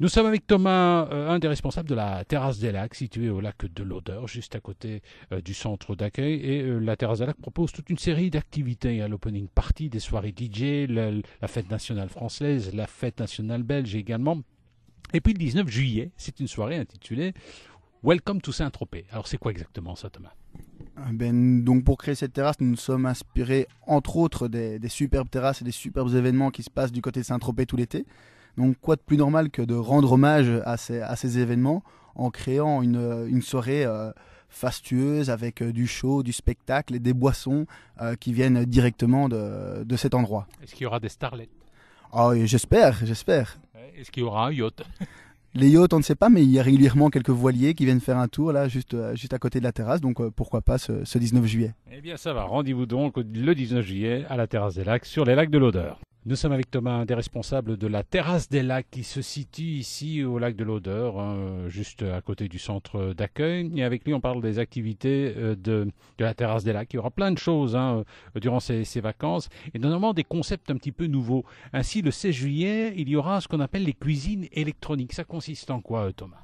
Nous sommes avec Thomas, euh, un des responsables de la terrasse des lacs, située au lac de l'Odeur, juste à côté euh, du centre d'accueil. Et euh, la terrasse des lacs propose toute une série d'activités à hein, l'opening party, des soirées DJ, la, fête nationale française, la fête nationale belge également. Et puis le 19 juillet, c'est une soirée intitulée Welcome to Saint-Tropez. Alors c'est quoi exactement ça, Thomas ah ben, donc pour créer cette terrasse, nous nous sommes inspirés entre autres des, des superbes terrasses et des superbes événements qui se passent du côté de Saint-Tropez tout l'été. Donc quoi de plus normal que de rendre hommage à ces, événements en créant une, soirée euh, fastueuse avec euh, du show, du spectacle et des boissons euh, qui viennent directement de, cet endroit. Est-ce qu'il y aura des starlets ah, J'espère, j'espère. Est-ce qu'il y aura un yacht Les yachts, on ne sait pas, mais il y a régulièrement quelques voiliers qui viennent faire un tour là, juste, juste à côté de la terrasse. Donc pourquoi pas ce, ce 19 juillet Eh bien, ça va. Rendez-vous donc le 19 juillet à la terrasse des lacs sur les lacs de l'Odeur. Nous sommes avec Thomas, un des responsables de la terrasse des lacs qui se situe ici au lac de l'Odeur, hein, juste à côté du centre d'accueil. Et avec lui, on parle des activités euh, de, la terrasse des lacs. Il y aura plein de choses hein, euh, durant ces, vacances et notamment des concepts un petit peu nouveaux. Ainsi, le 16 juillet, il y aura ce qu'on appelle les cuisines électroniques. Ça consiste en quoi, euh, Thomas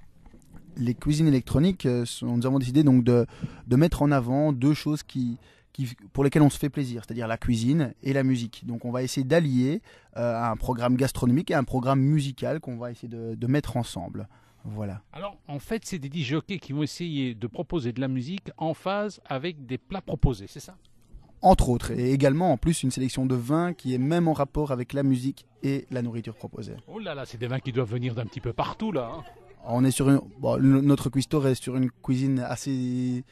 les cuisines électroniques, nous avons décidé donc de, de mettre en avant deux choses qui, pour lesquels on se fait plaisir, c'est-à-dire la cuisine et la musique. Donc on va essayer d'allier euh, un programme gastronomique et un programme musical qu'on va essayer de, mettre ensemble. Voilà. Alors en fait, c'est des disjockeys qui vont essayer de proposer de la musique en phase avec des plats proposés, c'est ça entre autres, et également en plus une sélection de vins qui est même en rapport avec la musique et la nourriture proposée. Oh là là, c'est des vins qui doivent venir d'un petit peu partout là. Hein. on est sur notre cuistot reste sur une cuisine assez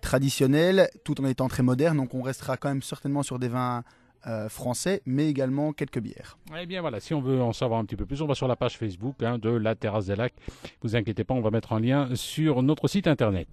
traditionnelle, tout en étant très moderne. Donc on restera quand même certainement sur des vins euh, français, mais également quelques bières. Eh bien voilà, si on veut en savoir un petit peu plus, on va sur la page Facebook hein, de la Terrasse des Lacs. Vous inquiétez pas, on va mettre un lien sur notre site internet.